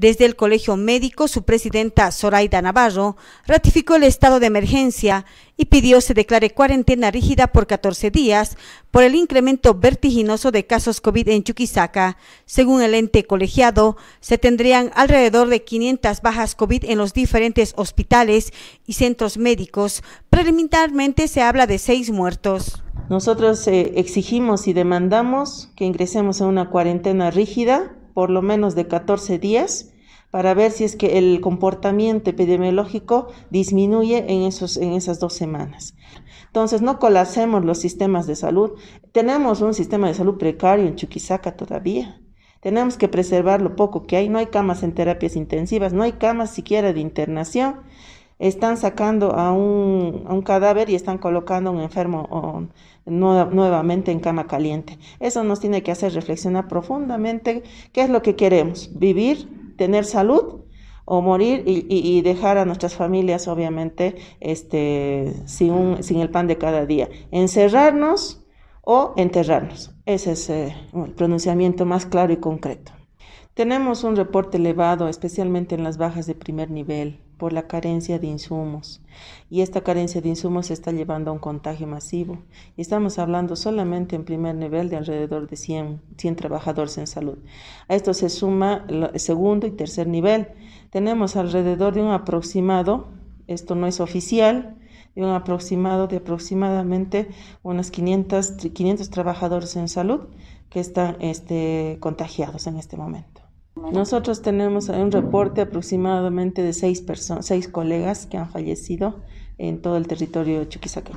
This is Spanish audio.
Desde el Colegio Médico, su presidenta Zoraida Navarro ratificó el estado de emergencia y pidió se declare cuarentena rígida por 14 días por el incremento vertiginoso de casos COVID en Chuquisaca. Según el ente colegiado, se tendrían alrededor de 500 bajas COVID en los diferentes hospitales y centros médicos. Preliminarmente se habla de seis muertos. Nosotros eh, exigimos y demandamos que ingresemos a una cuarentena rígida por lo menos de 14 días para ver si es que el comportamiento epidemiológico disminuye en, esos, en esas dos semanas. Entonces, no colapsemos los sistemas de salud. Tenemos un sistema de salud precario en Chuquisaca todavía. Tenemos que preservar lo poco que hay. No hay camas en terapias intensivas, no hay camas siquiera de internación están sacando a un, cadáver y están colocando a un enfermo nuevamente en cama caliente. Eso nos tiene que hacer reflexionar profundamente qué es lo que queremos, vivir, tener salud o morir y, dejar a nuestras familias, obviamente, este, sin, el pan de cada día. Encerrarnos o enterrarnos. Ese es eh, el pronunciamiento más claro y concreto. Tenemos un reporte elevado, especialmente en las bajas de primer nivel, por la carencia de insumos. Y esta carencia de insumos está llevando a un contagio masivo. Y estamos hablando solamente en primer nivel de alrededor de 100, 100 trabajadores en salud. A esto se suma el segundo y tercer nivel. Tenemos alrededor de un aproximado, esto no es oficial, de un aproximado de aproximadamente unas 500, 500 trabajadores en salud que están este, contagiados en este momento. Nosotros tenemos un reporte aproximadamente de seis, seis colegas que han fallecido en todo el territorio de Chuquisaca.